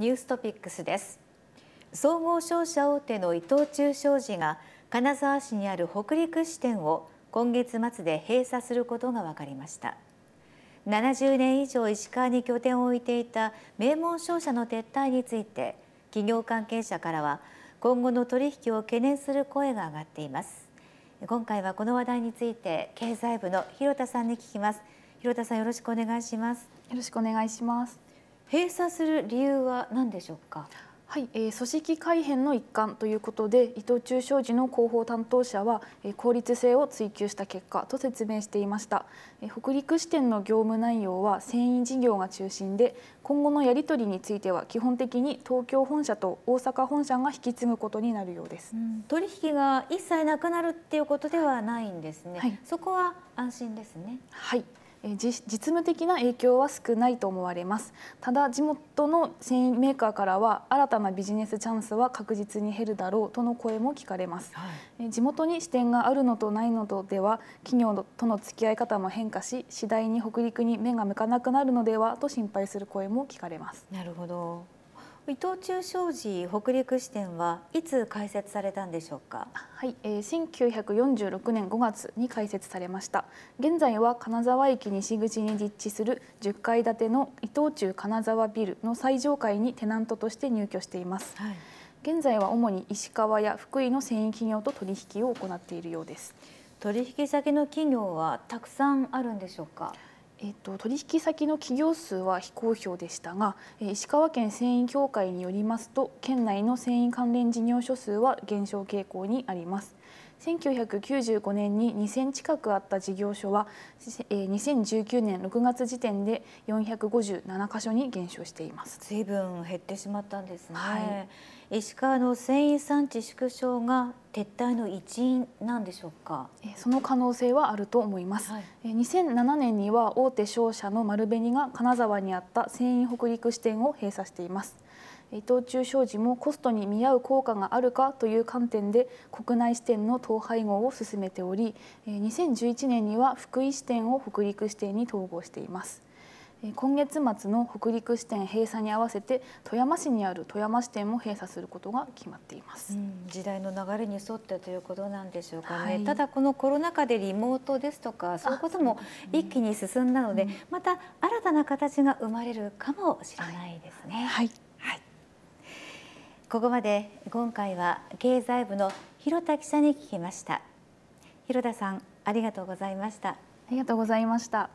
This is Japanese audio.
ニューストピックスです総合商社大手の伊藤忠商事が金沢市にある北陸支店を今月末で閉鎖することが分かりました70年以上石川に拠点を置いていた名門商社の撤退について企業関係者からは今後の取引を懸念する声が上がっています今回はこの話題について経済部の広田さんに聞きます広田さんよろしくお願いしますよろしくお願いします閉鎖する理由は何でしょうか。はい、えー、組織改編の一環ということで伊藤忠商事の広報担当者は、えー、効率性を追求した結果と説明していました、えー、北陸支店の業務内容は繊維事業が中心で今後のやり取りについては基本的に東京本社と大阪本社が引き継ぐことになるようです、うん、取引が一切なくなるっていうことではないんですね、はい、そこは安心ですねはい実務的な影響は少ないと思われますただ地元の繊維メーカーからは新たなビジネスチャンスは確実に減るだろうとの声も聞かれます、はい、地元に支店があるのとないのとでは企業との付き合い方も変化し次第に北陸に目が向かなくなるのではと心配する声も聞かれますなるほど伊藤忠商事北陸支店はいつ開設されたんでしょうかはい、えー、1946年5月に開設されました現在は金沢駅西口に立地する10階建ての伊藤忠金沢ビルの最上階にテナントとして入居しています、はい、現在は主に石川や福井の繊維企業と取引を行っているようです取引先の企業はたくさんあるんでしょうかえっと、取引先の企業数は非公表でしたが石川県繊維協会によりますと県内の繊維関連事業所数は減少傾向にあります1995年に2000近くあった事業所は2019年6月時点で457箇所に減少しています随分減ってしまったんですね、はい、石川の繊維産地縮小が撤退の一因なんでしょうかその可能性はあると思います、はい、2007年には大手商社の丸紅が金沢にあった繊維北陸支店を閉鎖しています伊藤忠商事もコストに見合う効果があるかという観点で国内支店の統廃合を進めており2011年には福井支店を北陸支店に統合しています今月末の北陸支店閉鎖に合わせて富山市にある富山支店も閉鎖することが決まっています、うん、時代の流れに沿ってということなんでしょうかね、はい、ただこのコロナ禍でリモートですとかそういうことも一気に進んだので、ね、また新たな形が生まれるかもしれないですね。はい、はい、ここまで今回は経済部の広田記者に聞きました広田さんありがとうございましたありがとうございました